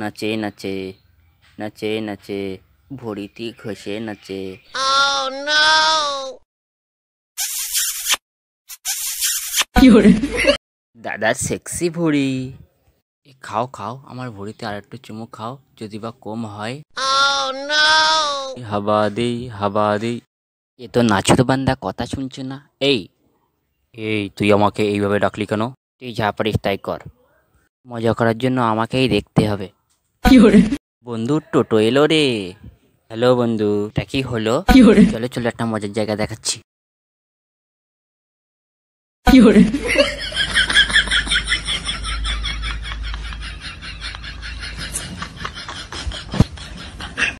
নাচে নাচে নাচে নাচে ভরিতি ঘষে নাচে oh, দাদা সেক্সি ভরি খাও খাও আমার ভরিতে আর একটু চুমুক খাও যদি বা কম হয় oh, হাবা দেই হাবা দেই এ তো নাচুর বান্দা কথা শুনছে না এই এই তুই আমাকে এইভাবে ডাকলি কেন তুই যা পারিস তাই কর মজা করার জন্য আমাকেই দেখতে হবে বন্ধু টোটো এলো রে হ্যালো বন্ধু এটা কি হলো চলো চলো একটা মজার জায়গা দেখাচ্ছি